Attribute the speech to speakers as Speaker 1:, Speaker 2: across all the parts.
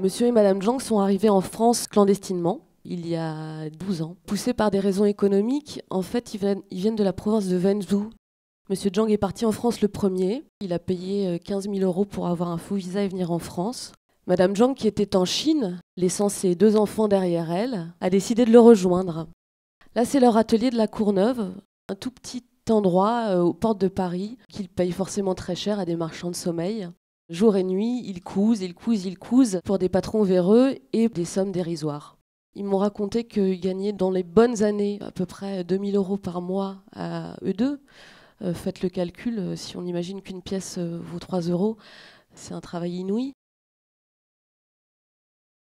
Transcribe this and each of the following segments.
Speaker 1: Monsieur et Madame Zhang sont arrivés en France clandestinement il y a 12 ans. Poussés par des raisons économiques, en fait, ils viennent, de la province de Wenzhou. Monsieur Zhang est parti en France le premier. Il a payé 15 euh, 000 euros pour avoir un faux visa et venir en France. Madame Zhang, qui était en Chine, laissant ses deux enfants derrière elle, a décidé de le rejoindre. Là, c'est leur atelier de la Courneuve, un tout petit endroit euh, aux portes de Paris, qu'ils payent forcément très cher à des marchands de sommeil. Jour et nuit, ils cousent, ils cousent, ils cousent pour des patrons véreux et des sommes dérisoires. Ils m'ont raconté qu'ils gagnaient dans les bonnes années à peu près 2000 euros par mois à eux deux. Euh, faites le calcul, euh, si on imagine qu'une pièce euh, vaut 3 euros, c'est un travail inouï.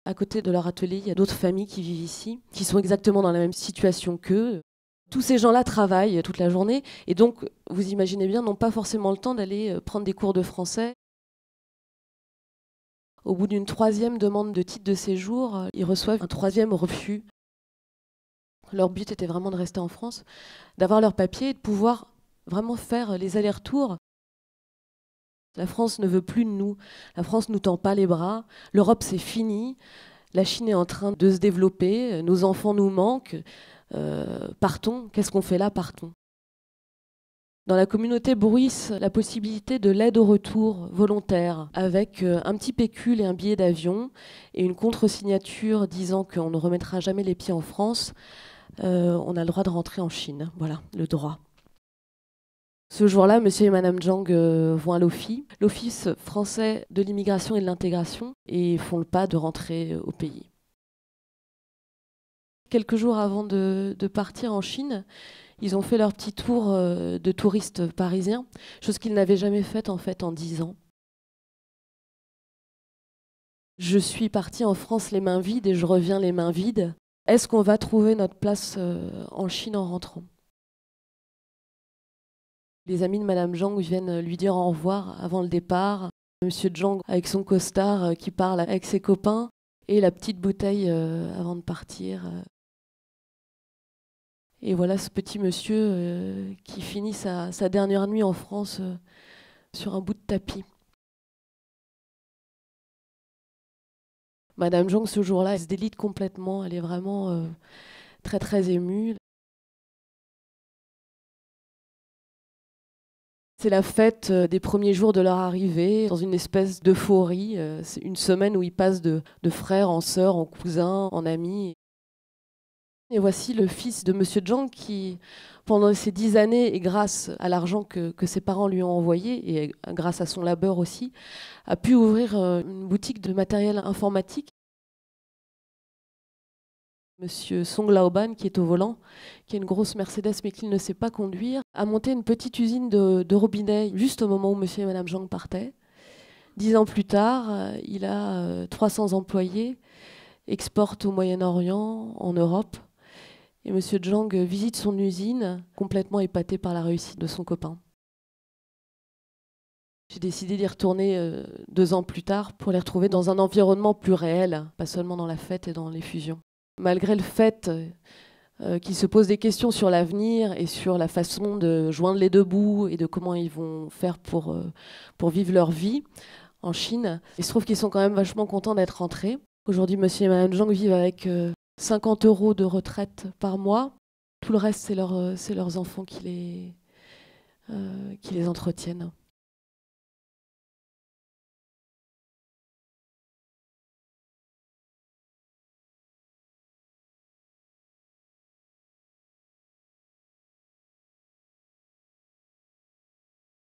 Speaker 1: À côté de leur atelier, il y a d'autres familles qui vivent ici, qui sont exactement dans la même situation qu'eux. Tous ces gens-là travaillent toute la journée et donc, vous imaginez bien, n'ont pas forcément le temps d'aller prendre des cours de français au bout d'une troisième demande de titre de séjour, euh, ils reçoivent un troisième refus. Leur but était vraiment de rester en France, d'avoir leurs papiers et de pouvoir vraiment faire euh, les allers-retours. La France ne veut plus de nous, la France ne nous tend pas les bras, l'Europe c'est fini, la Chine est en train de se développer, nos enfants nous manquent, euh, partons, qu'est-ce qu'on fait là, partons dans la communauté bruisse la possibilité de l'aide au retour volontaire avec euh, un petit pécule et un billet d'avion et une contre-signature disant qu'on ne remettra jamais les pieds en France. Euh, on a le droit de rentrer en Chine. Voilà, le droit. Ce jour-là, monsieur et madame Zhang euh, vont à l'OFI, l'Office français de l'immigration et de l'intégration, et font le pas de rentrer au pays. Quelques jours avant de partir en Chine, ils ont fait leur petit tour euh, de touristes parisiens, chose qu'ils n'avaient jamais faite en fait en dix ans. Je suis partie en France les mains vides et je reviens les mains vides. Est-ce qu'on va trouver notre place euh, en Chine en rentrant Les amis de Madame Zhang viennent lui dire au revoir avant le départ. Monsieur Zhang avec son costard euh, qui parle avec ses copains et la petite bouteille avant de partir. Et voilà ce petit monsieur euh, qui finit sa, dernière nuit en France euh, sur un bout de tapis. Madame Jong, ce jour-là, elle se délite complètement. Elle est vraiment euh, très, très émue. C'est la fête des premiers jours de leur arrivée, dans une espèce d'euphorie. C'est une semaine où ils passent de, de frères en sœurs, en cousins, en amis. Et voici le fils de Monsieur Zhang qui, pendant ces dix années, et grâce à l'argent que, ses parents lui ont envoyé, et grâce à son labeur aussi, a pu ouvrir euh, une boutique de matériel informatique. Monsieur Song Laoban, qui est au volant, qui a une grosse Mercedes mais qu'il ne sait pas conduire, a monté une petite usine de, robinets juste au moment où Monsieur et Madame Zhang partaient. Dix ans plus tard, euh, il a 300 euh, employés, exporte au Moyen-Orient, en Europe. Et M. Zhang visite son usine, complètement épaté par la réussite de son copain. J'ai décidé d'y retourner euh, deux ans plus tard pour les retrouver dans un environnement plus réel, pas seulement dans la fête et dans les fusions. Malgré le fait euh, euh, qu'ils se posent des questions sur l'avenir et sur la façon de joindre les deux bouts et de comment ils vont faire pour, pour vivre leur vie en Chine, il se trouve qu'ils sont quand même vachement contents d'être rentrés. Aujourd'hui, monsieur et madame Zhang vivent avec 50 euros de retraite par mois. Tout le reste, c'est leur, euh, leurs enfants qui les, euh, qui les entretiennent.